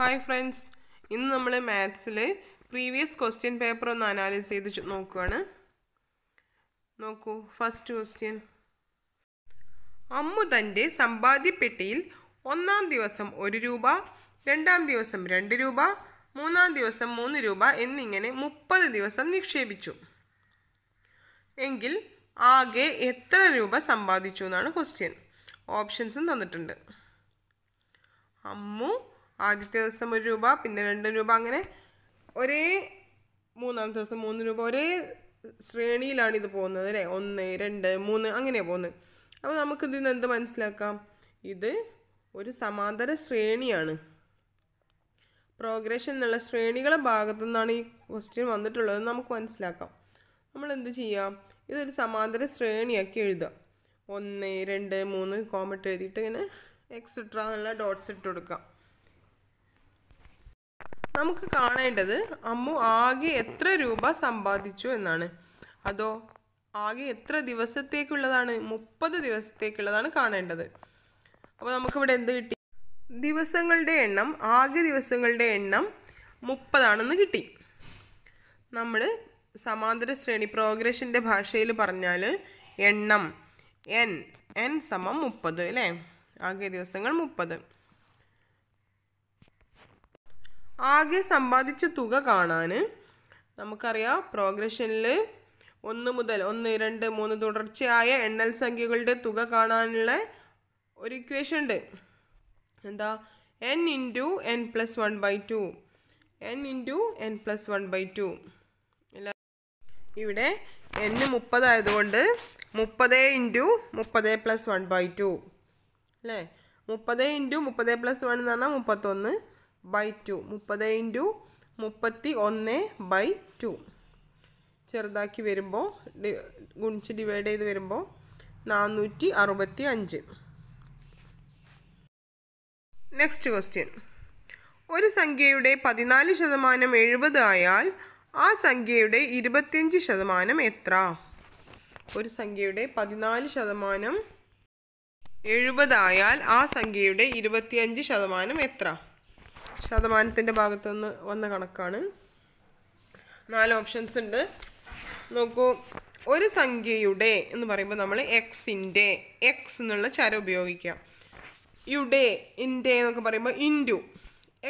hi friends ഇന്ന് നമ്മൾ മാത്സിൽ previous question paper ഒന്ന് അനാലിസ് ചെയ്ത് നോക്കുകയാണ് നോക്കൂ ഫസ്റ്റ് ക്വസ്റ്റ്യൻ അമ്മു തൻ്റെ സമ്പാദ്യപ്പെട്ടിയിൽ ഒന്നാം ദിവസം ഒരു രൂപ രണ്ടാം ദിവസം രണ്ട് രൂപ മൂന്നാം ദിവസം മൂന്ന് രൂപ എന്നിങ്ങനെ മുപ്പത് ദിവസം നിക്ഷേപിച്ചു എങ്കിൽ ആകെ എത്ര രൂപ സമ്പാദിച്ചു എന്നാണ് ക്വസ്റ്റ്യൻ ഓപ്ഷൻസും തന്നിട്ടുണ്ട് അമ്മു ആദ്യത്തെ ദിവസം ഒരു രൂപ പിന്നെ രണ്ട് രൂപ അങ്ങനെ ഒരേ മൂന്നാമത്തെ ദിവസം മൂന്ന് രൂപ ഒരേ ശ്രേണിയിലാണ് ഇത് പോകുന്നത് അല്ലേ ഒന്ന് രണ്ട് മൂന്ന് അങ്ങനെയാണ് പോകുന്നത് അപ്പോൾ നമുക്ക് ഇതിൽ നിന്ന് എന്ത് മനസ്സിലാക്കാം ഇത് ഒരു സമാന്തര ശ്രേണിയാണ് പ്രോഗ്രഷൻ എന്നുള്ള ശ്രേണികളുടെ ഭാഗത്തു നിന്നാണ് ഈ ക്വസ്റ്റ്യൻ വന്നിട്ടുള്ളത് നമുക്ക് മനസ്സിലാക്കാം നമ്മൾ എന്ത് ചെയ്യാം ഇതൊരു സമാന്തര ശ്രേണിയാക്കി എഴുതുക ഒന്ന് രണ്ട് മൂന്ന് കോമറ്റ് എഴുതിയിട്ട് ഇങ്ങനെ എക്സെട്ര എന്നുള്ള ഡോട്ട്സ് ഇട്ട് കൊടുക്കാം നമുക്ക് കാണേണ്ടത് അമ്മു ആകെ എത്ര രൂപ സമ്പാദിച്ചു എന്നാണ് അതോ ആകെ എത്ര ദിവസത്തേക്കുള്ളതാണ് മുപ്പത് ദിവസത്തേക്കുള്ളതാണ് കാണേണ്ടത് അപ്പോൾ നമുക്കിവിടെ എന്ത് കിട്ടി ദിവസങ്ങളുടെ എണ്ണം ആകെ ദിവസങ്ങളുടെ എണ്ണം മുപ്പതാണെന്ന് കിട്ടി നമ്മൾ സമാന്തര ശ്രേണി പ്രോഗ്രഷൻ്റെ ഭാഷയിൽ പറഞ്ഞാൽ എണ്ണം എൻ എൻ സമം മുപ്പത് അല്ലേ ആകെ ദിവസങ്ങൾ മുപ്പത് ആകെ സമ്പാദിച്ച തുക കാണാൻ നമുക്കറിയാം പ്രോഗ്രഷനിൽ ഒന്ന് മുതൽ ഒന്ന് രണ്ട് മൂന്ന് തുടർച്ചയായ എണ്ണൽ സംഖ്യകളുടെ തുക കാണാനുള്ള ഒരു ഇക്വേഷൻ ഉണ്ട് എന്താ n into n plus one by two n into n plus one by two ഇവിടെ എൻ മുപ്പതായതുകൊണ്ട് മുപ്പത് ഇൻറ്റു മുപ്പത് പ്ലസ് വൺ ബൈ ടു അല്ലേ മുപ്പത് ഇൻറ്റു മുപ്പത് പ്ലസ് വൺ എന്ന് പറഞ്ഞാൽ മുപ്പത്തൊന്ന് ബൈ ടു മുപ്പത് ഇൻറ്റു മുപ്പത്തി ഒന്ന് ബൈ ടു ചെറുതാക്കി വരുമ്പോൾ ഗുണിച്ച് ഡിവൈഡ് ചെയ്ത് വരുമ്പോൾ നാനൂറ്റി അറുപത്തി അഞ്ച് നെക്സ്റ്റ് ക്വസ്റ്റ്യൻ ഒരു സംഖ്യയുടെ പതിനാല് ശതമാനം എഴുപത് ആയാൽ ആ സംഖ്യയുടെ ഇരുപത്തിയഞ്ച് ശതമാനം എത്ര ഒരു സംഖ്യയുടെ പതിനാല് ശതമാനം എഴുപതായാൽ ആ സംഖ്യയുടെ ഇരുപത്തിയഞ്ച് ശതമാനം എത്ര ശതമാനത്തിൻ്റെ ഭാഗത്തുനിന്ന് വന്ന കണക്കാണ് നാല് ഓപ്ഷൻസ് ഉണ്ട് നോക്കൂ ഒരു സംഖ്യയുടെ എന്ന് പറയുമ്പോൾ നമ്മൾ എക്സിൻ്റെ എക്സ് എന്നുള്ള ചരം ഉപയോഗിക്കാം യുടെ ഇൻ്റെ എന്നൊക്കെ പറയുമ്പോൾ ഇൻറ്റു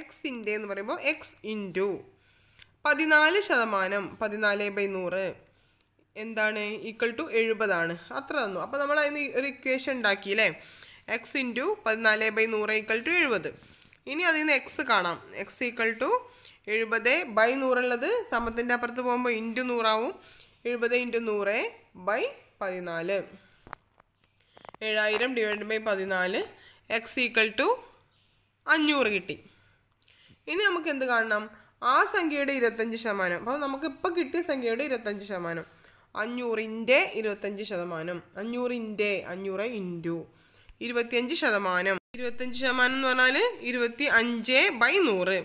എക്സിൻ്റെ എന്ന് പറയുമ്പോൾ എക്സ് ഇൻറ്റു പതിനാല് ശതമാനം പതിനാല് ബൈ നൂറ് എന്താണ് ഈക്വൽ ടു എഴുപതാണ് അത്ര തന്നു അപ്പോൾ നമ്മൾ അതിന് ഒരു ഇക്വേഷൻ ഉണ്ടാക്കിയില്ലേ എക്സ് ഇൻറ്റു പതിനാല് ബൈ നൂറ് ഈക്വൽ ടു എഴുപത് ഇനി അതിൽ നിന്ന് എക്സ് കാണാം എക്സ് ഈക്വൽ ടു എഴുപത് ബൈ നൂറുള്ളത് സമത്തിൻ്റെ അപ്പുറത്ത് പോകുമ്പോൾ ഇൻറ്റു നൂറാവും എഴുപത് ഇൻറ്റു നൂറ് ബൈ പതിനാല് ഏഴായിരം ഡിവൈഡ് ബൈ പതിനാല് എക്സ് ഈക്വൽ ടു അഞ്ഞൂറ് കിട്ടി ഇനി നമുക്ക് എന്ത് കാണണം ആ സംഖ്യയുടെ ഇരുപത്തഞ്ച് ശതമാനം അപ്പോൾ നമുക്ക് ഇപ്പോൾ കിട്ടിയ സംഖ്യയുടെ ഇരുപത്തഞ്ച് ശതമാനം അഞ്ഞൂറിൻ്റെ ഇരുപത്തഞ്ച് ശതമാനം അഞ്ഞൂറിൻ്റെ അഞ്ഞൂറ് ഇൻറ്റു ഇരുപത്തിയഞ്ച് ശതമാനം ഇരുപത്തഞ്ച് ശതമാനം എന്ന് പറഞ്ഞാൽ ഇരുപത്തി അഞ്ച് ബൈ നൂറ്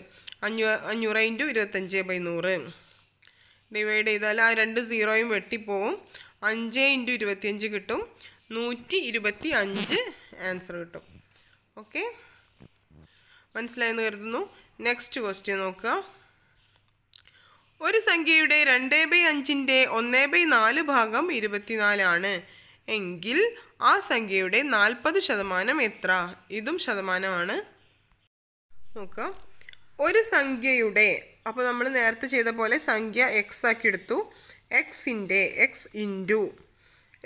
അഞ്ഞൂ അഞ്ഞൂറ് ഇൻറ്റു ഇരുപത്തഞ്ച് ബൈ നൂറ് ഡിവൈഡ് ചെയ്താൽ ആ രണ്ട് സീറോയും വെട്ടിപ്പോവും അഞ്ച് ഇൻറ്റു ഇരുപത്തിയഞ്ച് കിട്ടും നൂറ്റി ഇരുപത്തി അഞ്ച് ആൻസർ കിട്ടും ഓക്കെ മനസ്സിലായെന്ന് കരുതുന്നു നെക്സ്റ്റ് ക്വസ്റ്റ്യൻ നോക്കുക ഒരു സംഖ്യയുടെ രണ്ട് ബൈ അഞ്ചിൻ്റെ ഒന്ന് ബൈ നാല് ഭാഗം ഇരുപത്തിനാലാണ് എങ്കിൽ ആ സംഖ്യയുടെ നാൽപ്പത് ശതമാനം എത്ര ഇതും ശതമാനമാണ് നോക്കാം ഒരു സംഖ്യയുടെ അപ്പോൾ നമ്മൾ നേരത്തെ ചെയ്ത പോലെ സംഖ്യ എക്സ് ആക്കി എടുത്തു എക്സിൻ്റെ എക്സ് ഇൻറ്റു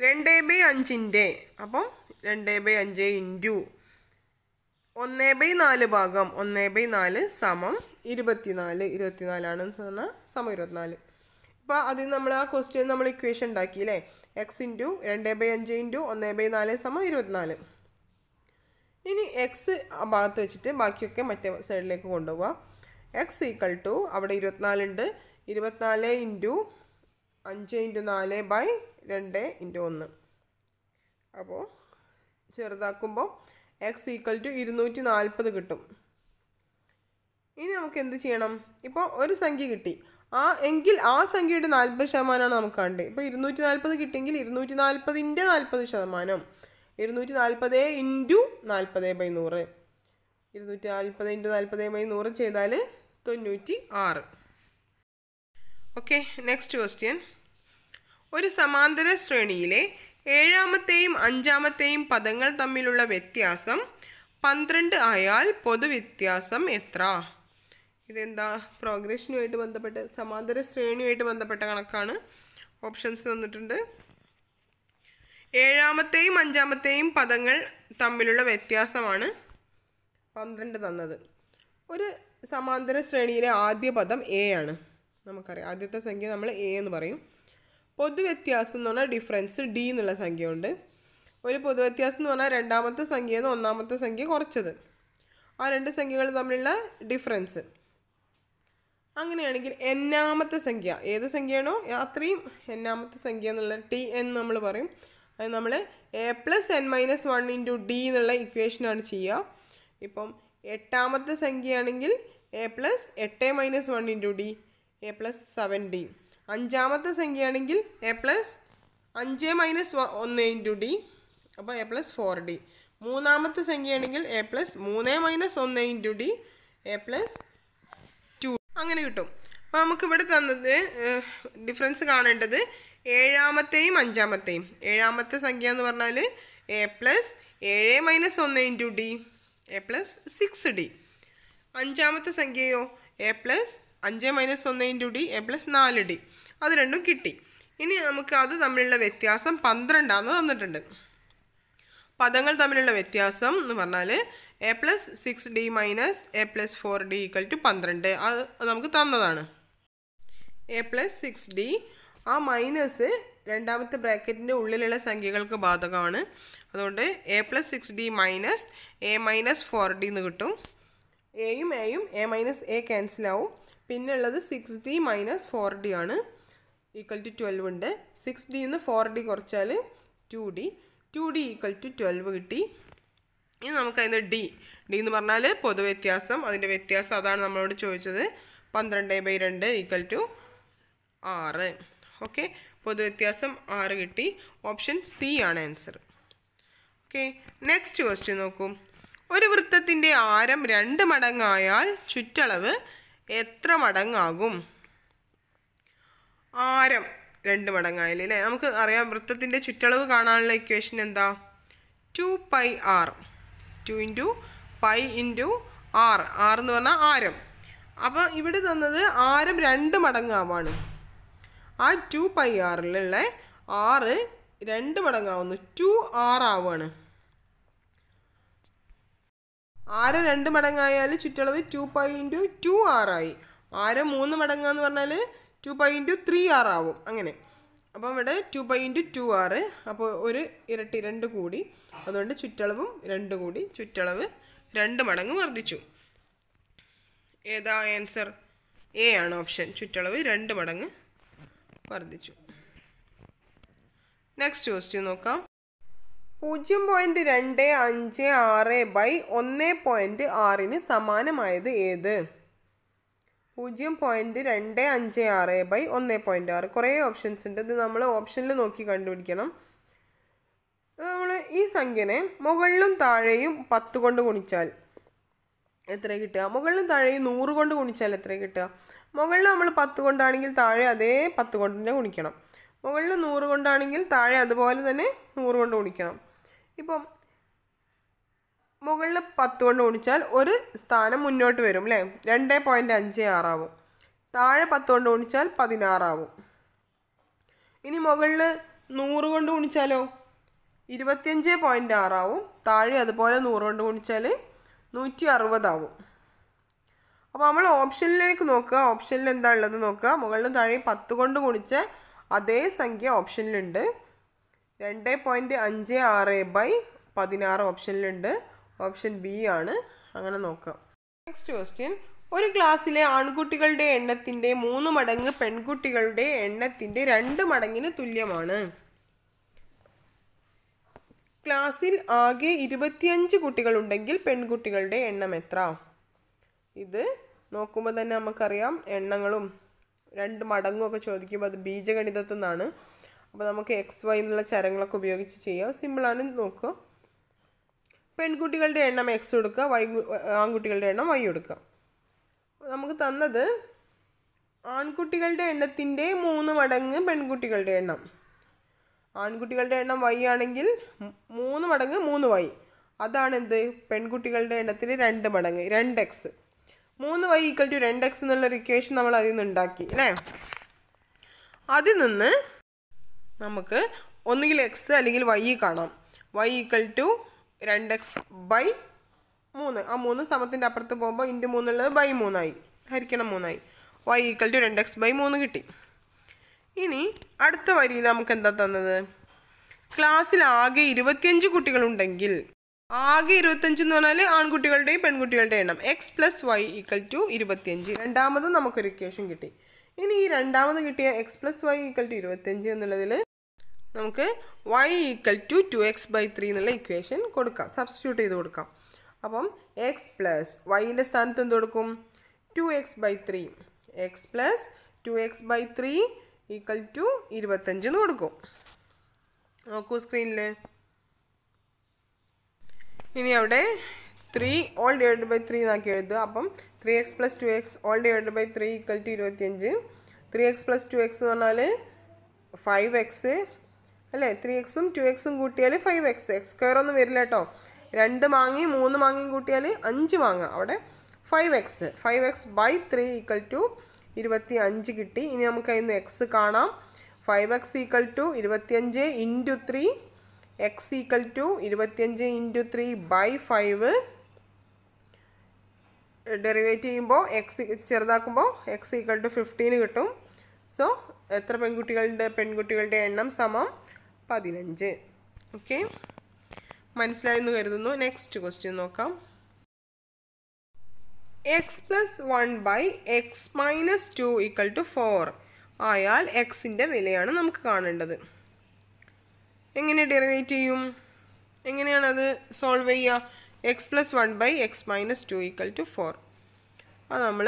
രണ്ട് ബൈ അഞ്ചിൻ്റെ അപ്പം രണ്ട് ബൈ അഞ്ച് ഇൻറ്റു ഒന്ന് ബൈ നാല് ഭാഗം ഒന്ന് ബൈ നാല് സമം ഇരുപത്തിനാല് ഇരുപത്തിനാലാണെന്ന് പറഞ്ഞാൽ സമം ഇരുപത്തിനാല് അപ്പോൾ അതിന് നമ്മൾ ആ ക്വസ്റ്റ്യൻ നമ്മൾ ഇക്വേഷൻ ഉണ്ടാക്കി അല്ലേ എക്സ് ഇൻറ്റു രണ്ട് ബൈ അഞ്ച് ഇൻറ്റു ഒന്ന് ബൈ നാല് സമം ഇരുപത്തിനാല് ഇനി എക്സ് ആ ഭാഗത്ത് വെച്ചിട്ട് ബാക്കിയൊക്കെ മറ്റേ സൈഡിലേക്ക് കൊണ്ടുപോകാം എക്സ് ഈക്വൽ ടു അവിടെ ഇരുപത്തിനാലുണ്ട് ഇരുപത്തിനാല് ഇൻറ്റു അഞ്ച് ഇൻറ്റു നാല് ബൈ രണ്ട് ഇൻറ്റു ഒന്ന് അപ്പോൾ ചെറുതാക്കുമ്പോൾ എക്സ് ഈക്വൽ ടു ഇരുന്നൂറ്റി നാൽപ്പത് കിട്ടും ഇനി നമുക്ക് എന്ത് ചെയ്യണം ഇപ്പോൾ ഒരു സംഖ്യ കിട്ടി ആ എങ്കിൽ ആ സംഖ്യയുടെ നാൽപ്പത് ശതമാനമാണ് നമുക്ക് കണ്ടത് ഇപ്പോൾ ഇരുന്നൂറ്റി നാൽപ്പത് കിട്ടിയെങ്കിൽ ഇരുന്നൂറ്റി നാൽപ്പതിൻ്റെ നാൽപ്പത് ശതമാനം ഇരുന്നൂറ്റി നാൽപ്പത് ഇൻറ്റു നാൽപ്പത് ബൈ നൂറ് ഇരുന്നൂറ്റി നാൽപ്പത് ഇൻറ്റു നാൽപ്പത് ബൈ നൂറ് ചെയ്താൽ തൊണ്ണൂറ്റി ആറ് ഓക്കെ നെക്സ്റ്റ് ക്വസ്റ്റ്യൻ ഒരു സമാന്തര ശ്രേണിയിലെ ഏഴാമത്തെയും അഞ്ചാമത്തെയും പദങ്ങൾ തമ്മിലുള്ള വ്യത്യാസം പന്ത്രണ്ട് ആയാൽ പൊതുവ്യത്യാസം എത്ര ഇതെന്താ പ്രോഗ്രഷനുമായിട്ട് ബന്ധപ്പെട്ട് സമാന്തര ശ്രേണിയുമായിട്ട് ബന്ധപ്പെട്ട കണക്കാണ് ഓപ്ഷൻസ് തന്നിട്ടുണ്ട് ഏഴാമത്തെയും അഞ്ചാമത്തെയും പദങ്ങൾ തമ്മിലുള്ള വ്യത്യാസമാണ് പന്ത്രണ്ട് തന്നത് ഒരു സമാന്തര ശ്രേണിയിലെ ആദ്യ പദം എ ആണ് നമുക്കറിയാം ആദ്യത്തെ സംഖ്യ നമ്മൾ എ എന്ന് പറയും പൊതുവ്യത്യാസം എന്ന് പറഞ്ഞാൽ ഡിഫറൻസ് ഡി എന്നുള്ള സംഖ്യയുണ്ട് ഒരു പൊതുവ്യത്യാസം എന്ന് പറഞ്ഞാൽ രണ്ടാമത്തെ സംഖ്യയെന്ന് ഒന്നാമത്തെ സംഖ്യ കുറച്ചത് ആ രണ്ട് സംഖ്യകൾ തമ്മിലുള്ള ഡിഫറൻസ് അങ്ങനെയാണെങ്കിൽ എന്നാമത്തെ സംഖ്യ ഏത് സംഖ്യയാണോ അത്രയും എന്നാമത്തെ സംഖ്യ എന്നുള്ള ടി എൻ നമ്മൾ പറയും അത് നമ്മൾ A plus n minus one into D എന്നുള്ള ഇക്വേഷനാണ് ചെയ്യുക ഇപ്പം എട്ടാമത്തെ സംഖ്യയാണെങ്കിൽ എ പ്ലസ് എട്ട് minus one into D A plus seven D അഞ്ചാമത്തെ സംഖ്യയാണെങ്കിൽ എ പ്ലസ് അഞ്ച് മൈനസ് വ ഒന്ന് ഇൻറ്റു ഡി അപ്പോൾ എ പ്ലസ് ഫോർ ഡി മൂന്നാമത്തെ സംഖ്യയാണെങ്കിൽ എ പ്ലസ് മൂന്ന് മൈനസ് ഒന്ന് ഇൻറ്റു ഡി എ പ്ലസ് അങ്ങനെ കിട്ടും അപ്പോൾ നമുക്ക് ഇവിടെ തന്നത് ഡിഫറൻസ് കാണേണ്ടത് ഏഴാമത്തെയും അഞ്ചാമത്തെയും ഏഴാമത്തെ സംഖ്യ എന്ന് പറഞ്ഞാൽ എ പ്ലസ് ഏഴ് മൈനസ് ഒന്ന് into D A plus six D അഞ്ചാമത്തെ സംഖ്യയോ എ പ്ലസ് അഞ്ച് മൈനസ് ഒന്ന് ഇൻറ്റു ഡി എ പ്ലസ് നാല് ഡി അത് രണ്ടും കിട്ടി ഇനി നമുക്ക് അത് തമ്മിലുള്ള വ്യത്യാസം പന്ത്രണ്ടാന്ന് തന്നിട്ടുണ്ട് പദങ്ങൾ തമ്മിലുള്ള വ്യത്യാസം എന്ന് പറഞ്ഞാൽ A plus six D minus A plus four D equal to പന്ത്രണ്ട് അത് നമുക്ക് തന്നതാണ് എ പ്ലസ് സിക്സ് ഡി ആ മൈനസ് രണ്ടാമത്തെ ബ്രാക്കറ്റിൻ്റെ ഉള്ളിലുള്ള സംഖ്യകൾക്ക് ബാധകമാണ് അതുകൊണ്ട് A plus six D minus A minus four D എന്ന് കിട്ടും എയും എയും എ മൈനസ് എ ക്യാൻസൽ ആവും പിന്നെ ഉള്ളത് six D minus four D ആണ് ഈക്വൽ ടു ട്വൽവ് ഉണ്ട് സിക്സ് ഡിന്ന് ഫോർ ഡി കുറച്ചാൽ two D two D equal to twelve കിട്ടി ഇനി നമുക്കതിൻ്റെ ഡി ഡി എന്ന് പറഞ്ഞാൽ പൊതുവ്യത്യാസം അതിൻ്റെ വ്യത്യാസം അതാണ് നമ്മളോട് ചോദിച്ചത് പന്ത്രണ്ട് ബൈ രണ്ട് ഈക്വൽ ടു ആറ് ഓക്കെ പൊതുവ്യത്യാസം ആറ് കിട്ടി ഓപ്ഷൻ സി ആണ് ആൻസർ ഓക്കെ നെക്സ്റ്റ് ക്വസ്റ്റ്യൻ നോക്കൂ ഒരു വൃത്തത്തിൻ്റെ ആരം രണ്ട് മടങ്ങായാൽ ചുറ്റളവ് എത്ര മടങ്ങാകും ആരം രണ്ട് മടങ്ങായാലേ നമുക്ക് അറിയാം വൃത്തത്തിൻ്റെ ചുറ്റളവ് കാണാനുള്ള ഇക്വേഷൻ എന്താ two pi r two into pi into r r എന്ന് പറഞ്ഞാൽ ആരം അപ്പോൾ ഇവിടെ തന്നത് ആരം രണ്ട് മടങ്ങാവാണ് ആ ടു പൈ ആറിലുള്ള ആറ് രണ്ട് മടങ്ങാവുന്നു ടു ആർ ആവാണ് ആറ് രണ്ട് മടങ്ങായാൽ ചുറ്റളവ് ടു പൈ ഇൻറ്റു ടു ആറായി ആരം മൂന്ന് മടങ്ങാന്ന് പറഞ്ഞാൽ ടു പൈ ഇൻറ്റു ത്രീ ആറാവും അങ്ങനെ അപ്പോൾ ഇവിടെ ടു ബൈ ഇൻറ്റു ടു ആറ് അപ്പോൾ ഒരു ഇരട്ടി രണ്ട് കൂടി അതുകൊണ്ട് ചുറ്റളവും രണ്ട് കൂടി ചുറ്റളവ് രണ്ട് മടങ്ങ് വർദ്ധിച്ചു ഏതാ ആൻസർ എ ആണ് ഓപ്ഷൻ ചുറ്റളവ് രണ്ട് മടങ്ങ് വർദ്ധിച്ചു നെക്സ്റ്റ് ക്വസ്റ്റ്യൻ നോക്കാം പൂജ്യം പോയിൻറ്റ് രണ്ട് അഞ്ച് ആറ് ബൈ ഒന്ന് പോയിൻറ്റ് ആറിന് സമാനമായത് ഏത് പൂജ്യം പോയിൻറ്റ് രണ്ട് അഞ്ച് ആറ് ബൈ ഒന്ന് പോയിൻറ്റ് ആറ് കുറേ ഓപ്ഷൻസ് ഉണ്ട് ഇത് നമ്മൾ ഓപ്ഷനിൽ നോക്കി കണ്ടുപിടിക്കണം നമ്മൾ ഈ സംഖ്യനെ മുകളിലും താഴെയും പത്ത് കൊണ്ട് ഗുണിച്ചാൽ എത്ര കിട്ടുക മുകളിലും താഴെയും നൂറ് കൊണ്ട് ഗുണിച്ചാൽ എത്ര കിട്ടുക മുകളിൽ നമ്മൾ പത്ത് കൊണ്ടാണെങ്കിൽ താഴെ അതേ പത്ത് കൊണ്ട് തന്നെ ഗുണിക്കണം മുകളിൽ നൂറ് കൊണ്ടാണെങ്കിൽ താഴെ അതുപോലെ തന്നെ നൂറ് കൊണ്ട് ഗുണിക്കണം ഇപ്പം മുകളിൽ പത്ത് കൊണ്ട് ഗുണിച്ചാൽ ഒരു സ്ഥാനം മുന്നോട്ട് വരും അല്ലേ രണ്ട് പോയിൻ്റ് അഞ്ച് ആറാവും താഴെ പത്ത് കൊണ്ട് ഗുണിച്ചാൽ പതിനാറാവും ഇനി മുകളിൽ നൂറ് കൊണ്ട് ഗുണിച്ചാലോ ഇരുപത്തിയഞ്ച് പോയിൻ്റ് ആറാവും താഴെ അതുപോലെ നൂറ് കൊണ്ട് ഗുണിച്ചാൽ നൂറ്റി അറുപതാവും അപ്പോൾ നമ്മൾ ഓപ്ഷനിലേക്ക് നോക്കുക ഓപ്ഷനിൽ എന്താ ഉള്ളത് നോക്കുക മുകളിലും താഴെ പത്ത് കൊണ്ട് ഗുണിച്ച അതേ സംഖ്യ ഓപ്ഷനിലുണ്ട് രണ്ട് പോയിൻറ്റ് അഞ്ച് ആറ് ബൈ പതിനാറ് ഓപ്ഷനിലുണ്ട് ഓപ്ഷൻ ബി ആണ് അങ്ങനെ നോക്കാം നെക്സ്റ്റ് ക്വസ്റ്റ്യൻ ഒരു ക്ലാസ്സിലെ ആൺകുട്ടികളുടെ എണ്ണത്തിൻ്റെ മൂന്ന് മടങ്ങ് പെൺകുട്ടികളുടെ എണ്ണത്തിൻ്റെ രണ്ട് മടങ്ങിന് തുല്യമാണ് ക്ലാസ്സിൽ ആകെ ഇരുപത്തിയഞ്ച് കുട്ടികളുണ്ടെങ്കിൽ പെൺകുട്ടികളുടെ എണ്ണം എത്ര ഇത് നോക്കുമ്പോൾ തന്നെ നമുക്കറിയാം എണ്ണങ്ങളും രണ്ട് മടങ്ങും ഒക്കെ ചോദിക്കുമ്പോൾ അത് ബീജഗണിതത്തിൽ നിന്നാണ് അപ്പോൾ നമുക്ക് എക്സ് വൈ എന്നുള്ള ചരങ്ങളൊക്കെ ഉപയോഗിച്ച് ചെയ്യാം സിമ്പിളാണ് നോക്കുക പെൺകുട്ടികളുടെ എണ്ണം എക്സ് കൊടുക്കുക വൈ ആൺകുട്ടികളുടെ എണ്ണം വൈ കൊടുക്കുക നമുക്ക് തന്നത് ആൺകുട്ടികളുടെ എണ്ണത്തിൻ്റെ മൂന്ന് മടങ്ങ് പെൺകുട്ടികളുടെ എണ്ണം ആൺകുട്ടികളുടെ എണ്ണം വൈ ആണെങ്കിൽ മൂന്ന് മടങ്ങ് മൂന്ന് വൈ അതാണ് എന്ത് പെൺകുട്ടികളുടെ എണ്ണത്തിൽ രണ്ട് മടങ്ങ് രണ്ട് എക്സ് മൂന്ന് വൈ ഈക്വൽ ടു രണ്ട് എക്സ് എന്നുള്ളൊരു ഇക്വേഷൻ നമ്മൾ അതിൽ നിന്ന് ഉണ്ടാക്കി അല്ലേ അതിൽ നിന്ന് നമുക്ക് ഒന്നുകിൽ എക്സ് അല്ലെങ്കിൽ വൈ കാണാം വൈ ഈക്വൽ ടു രണ്ട് എക്സ് ബൈ മൂന്ന് ആ മൂന്ന് സമത്തിൻ്റെ അപ്പുറത്ത് പോകുമ്പോൾ ഇൻറ്റു മൂന്നുള്ളത് ബൈ മൂന്നായി ഹരിക്കണം മൂന്നായി വൈ ഈക്വൽ ടു രണ്ട് എക്സ് ബൈ മൂന്ന് കിട്ടി ഇനി അടുത്ത വരിയിൽ നമുക്ക് എന്താ തന്നത് ക്ലാസ്സിൽ ആകെ ഇരുപത്തിയഞ്ച് കുട്ടികളുണ്ടെങ്കിൽ ആകെ ഇരുപത്തിയഞ്ച് എന്ന് പറഞ്ഞാൽ ആൺകുട്ടികളുടെയും പെൺകുട്ടികളുടെയും എണ്ണം x plus Y equal to ഇരുപത്തിയഞ്ച് രണ്ടാമത് നമുക്കൊരു ഇക്വേഷൻ കിട്ടി ഇനി ഈ രണ്ടാമത് കിട്ടിയ x plus Y equal to ഇരുപത്തിയഞ്ച് എന്നുള്ളതിൽ നമുക്ക് y equal to two x by three എന്നുള്ള ഇക്വേഷൻ കൊടുക്കാം സബ്സ്റ്റിറ്റ്യൂട്ട് ചെയ്ത് കൊടുക്കാം അപ്പം എക്സ് പ്ലസ് വൈൻ്റെ സ്ഥാനത്ത് എന്ത് കൊടുക്കും two x by three x plus two x by three equal to ഇരുപത്തഞ്ച് എന്ന് കൊടുക്കും നോക്കൂ സ്ക്രീനിൽ ഇനി അവിടെ three all divide by three എന്നാക്കി എഴുതുക അപ്പം three x plus two x all divide by three equal to ഇരുപത്തിയഞ്ച് three x plus two x എന്ന് പറഞ്ഞാൽ ഫൈവ് എക്സ് അല്ലേ ത്രീ എക്സും ടു എക്സും കൂട്ടിയാൽ ഫൈവ് എക്സ് എക്സ് സ്ക്വയർ ഒന്നും വരില്ല കേട്ടോ രണ്ട് മാങ്ങയും മൂന്ന് മാങ്ങയും കൂട്ടിയാൽ അഞ്ച് മാങ്ങ അവിടെ five x five x by three equal to ഇരുപത്തി അഞ്ച് കിട്ടി ഇനി നമുക്ക് അതിന് എക്സ് കാണാം ഫൈവ് എക്സ് ഈക്വൽ ടു ഇരുപത്തിയഞ്ച് into three x equal to ഇരുപത്തിയഞ്ച് into three by five derivate ചെയ്യുമ്പോൾ എക്സ് ചെറുതാക്കുമ്പോൾ എക്സ് ഈക്വൽ ടു ഫിഫ്റ്റീന് കിട്ടും സോ എത്ര പെൺകുട്ടികളുടെ പെൺകുട്ടികളുടെ എണ്ണം സമം പതിനഞ്ച് ഓക്കെ മനസ്സിലായെന്ന് കരുതുന്നു നെക്സ്റ്റ് ക്വസ്റ്റ്യൻ നോക്കാം x plus one by x minus two equal to four ആയാൽ എക്സിൻ്റെ വിലയാണ് നമുക്ക് കാണേണ്ടത് എങ്ങനെ ഡെറിവേറ്റ് ചെയ്യും എങ്ങനെയാണത് സോൾവ് ചെയ്യുക x plus one by x minus two equal to four അത് നമ്മൾ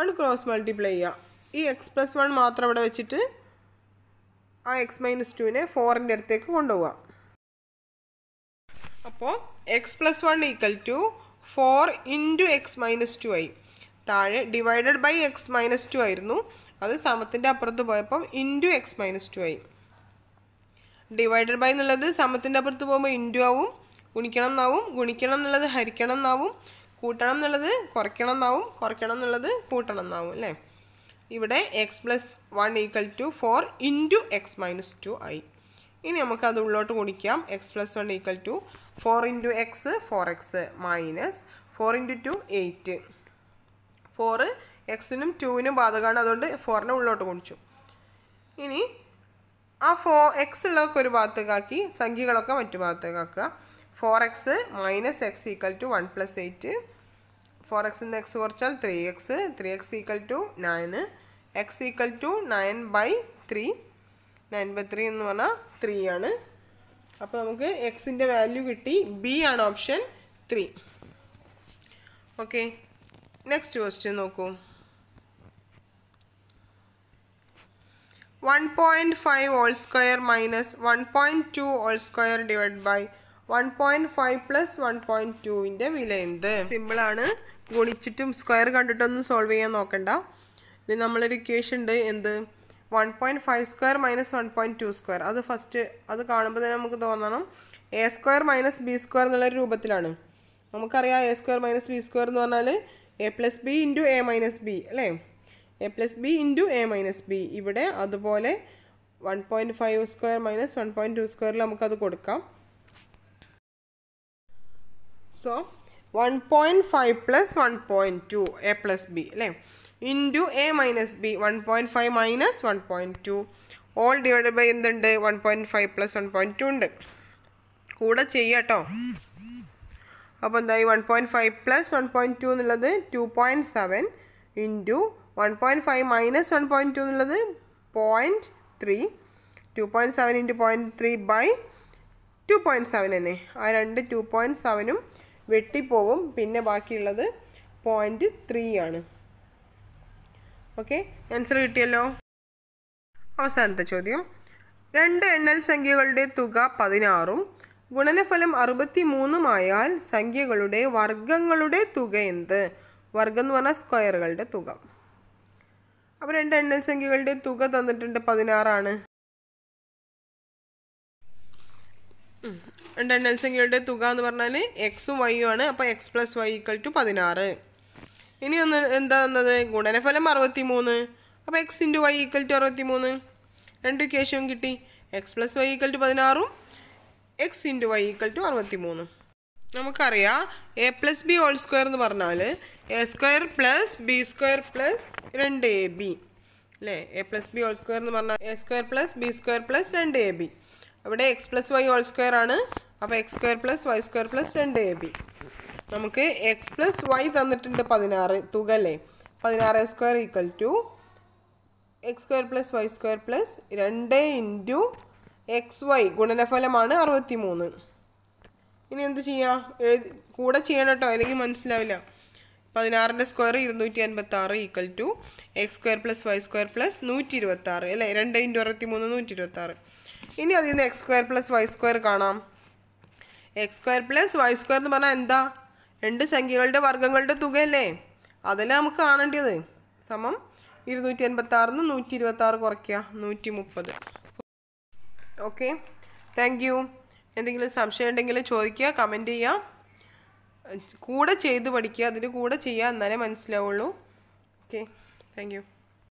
അത് ക്രോസ് മൾട്ടിപ്ലൈ ചെയ്യുക ഈ എക്സ് പ്ലസ് വൺ മാത്രം അവിടെ വെച്ചിട്ട് ആ എക്സ് മൈനസ് ടുവിനെ ഫോറിൻ്റെ അടുത്തേക്ക് കൊണ്ടുപോകാം അപ്പോൾ X plus one equal to four into x minus two ആയി താഴെ divided by x minus two ആയിരുന്നു അത് സമത്തിൻ്റെ അപ്പുറത്ത് പോയപ്പം ഇൻറ്റു എക്സ് മൈനസ് ടു ആയി ഡിവൈഡഡ് ബൈ എന്നുള്ളത് സമത്തിൻ്റെ അപ്പുറത്ത് പോകുമ്പോൾ ഇൻറ്റു ആവും ഗുണിക്കണം എന്നാവും ഗുണിക്കണം എന്നുള്ളത് ഹരിക്കണം എന്നാവും കൂട്ടണം എന്നുള്ളത് കുറയ്ക്കണം എന്നാവും കുറയ്ക്കണം എന്നുള്ളത് കൂട്ടണം എന്നാവും അല്ലേ ഇവിടെ X plus one equal to four into x minus two ആയി ഇനി നമുക്കത് ഉള്ളോട്ട് കുടിക്കാം x plus one equal to four into x four x minus four into two eight four എക്സിനും ടുവിനും ബാധകമാണ് അതുകൊണ്ട് ഫോറിനെ ഉള്ളോട്ട് കുടിച്ചു ഇനി ആ ഫോ എക്സ് ഉള്ളതൊക്കെ ഒരു ഭാഗത്തേക്കാക്കി സംഖ്യകളൊക്കെ മറ്റു ഭാഗത്തേക്കാക്കുക four x minus x equal to one plus eight four എക്സിൻ്റെ എക്സ് കുറച്ചാൽ three x three x equal to nine x equal to nine by three nine by three എന്ന് പറഞ്ഞാൽ ത്രീ ആണ് അപ്പോൾ നമുക്ക് എക്സിൻ്റെ വാല്യൂ കിട്ടി ബി ആണ് option three okay next question നോക്കൂ one point five all square minus one point two all square divide by one point five plus one point ടുവിൻ്റെ വില എന്ത് സിമ്പിളാണ് ഗുണിച്ചിട്ടും സ്ക്വയർ കണ്ടിട്ടൊന്നും സോൾവ് ചെയ്യാൻ നോക്കണ്ട ഇത് നമ്മളൊരു ഇക്വേഷൻ ഉണ്ട് എന്ത് one point five square minus one point two square അത് ഫസ്റ്റ് അത് കാണുമ്പോൾ തന്നെ നമുക്ക് തോന്നണം A square minus B square എന്നുള്ളൊരു രൂപത്തിലാണ് നമുക്കറിയാം A square minus B square എന്ന് പറഞ്ഞാൽ A plus B into A minus B അല്ലേ A plus B into A minus B ഇവിടെ അതുപോലെ one point five square minus one point two സ്ക്വയറിൽ നമുക്കത് കൊടുക്കാം so one point five plus one point to A plus B അല്ലേ into A minus B one point five minus one point two all divide by എന്തുണ്ട് one point five plus one point two ഉണ്ട് കൂടെ ചെയ്യാട്ടോ അപ്പോൾ എന്തായി one point five plus one point two എന്നുള്ളത് two point seven into one point five minus one point two എന്നുള്ളത് point three two point seven into point three by two point seven തന്നെ ആ രണ്ട് ടു പോയിൻറ്റ് സെവനും വെട്ടിപ്പോവും പിന്നെ ബാക്കിയുള്ളത് point three ആണ് okay answer കിട്ടിയല്ലോ അവസാനത്തെ ചോദ്യം രണ്ട് എണ്ണൽ സംഖ്യകളുടെ തുക പതിനാറും ഗുണനഫലം അറുപത്തി മൂന്നുമായാൽ സംഖ്യകളുടെ വർഗങ്ങളുടെ തുക എന്ത് വർഗം എന്ന് പറഞ്ഞാൽ സ്ക്വയറുകളുടെ തുക അപ്പോൾ രണ്ട് എണ്ണൽ സംഖ്യകളുടെ തുക തന്നിട്ടുണ്ട് പതിനാറാണ് ടെൻഡൽ സംഖ്യയുടെ തുക എന്ന് പറഞ്ഞാൽ എക്സും വൈയും ആണ് അപ്പോൾ X plus Y equal to പതിനാറ് ഇനി ഒന്ന് എന്താ തന്നത് ഗുണനഫലം അറുപത്തി മൂന്ന് അപ്പോൾ X into Y equal to അറുപത്തി മൂന്ന് രണ്ട് കേശവും കിട്ടി X plus Y equal to പതിനാറും X into Y equal to അറുപത്തി മൂന്നും നമുക്കറിയാം A plus B whole square എന്ന് പറഞ്ഞാൽ A square plus B square plus രണ്ട് എ ബി അല്ലേ A plus B whole square എന്ന് പറഞ്ഞാൽ A square plus B square plus രണ്ട് എ ബി ഇവിടെ X plus Y whole square ആണ് അപ്പോൾ X square plus Y square plus രണ്ട് A B നമുക്ക് എക്സ് പ്ലസ് വൈ തന്നിട്ടുണ്ട് പതിനാറ് തുക അല്ലേ പതിനാറ് square equal to X square plus Y square plus രണ്ട് ഇൻറ്റു എക്സ് വൈ ഗുണനഫലമാണ് അറുപത്തി മൂന്ന് ഇനി എന്ത് ചെയ്യാം എഴുതി കൂടെ ചെയ്യണം കേട്ടോ അല്ലെങ്കിൽ മനസ്സിലാവില്ല പതിനാറിൻ്റെ സ്ക്വയർ ഇരുന്നൂറ്റി അൻപത്തി ആറ് equal to X square plus Y square plus നൂറ്റി ഇരുപത്തി ആറ് അല്ലേ രണ്ട് ഇൻറ്റു അറുപത്തി മൂന്ന് നൂറ്റി ഇരുപത്തി ആറ് ഇനി അതിൽ നിന്ന് X square plus Y square കാണാം X square plus Y square എന്ന് പറഞ്ഞാൽ എന്താ രണ്ട് സംഖ്യകളുടെ വർഗ്ഗങ്ങളുടെ തുകയല്ലേ അതല്ലേ നമുക്ക് കാണേണ്ടത് സമം ഇരുന്നൂറ്റി എൺപത്തി നിന്ന് നൂറ്റി ഇരുപത്തി ആറ് കുറയ്ക്കുക നൂറ്റി മുപ്പത് ഓക്കെ താങ്ക് യു എന്തെങ്കിലും സംശയം ഉണ്ടെങ്കിൽ ചോദിക്കുക കമൻറ്റ് ചെയ്യുക കൂടെ ചെയ്ത് പഠിക്കുക അതിൻ്റെ കൂടെ ചെയ്യുക എന്നാലേ മനസ്സിലാവുള്ളൂ ഓക്കെ താങ്ക്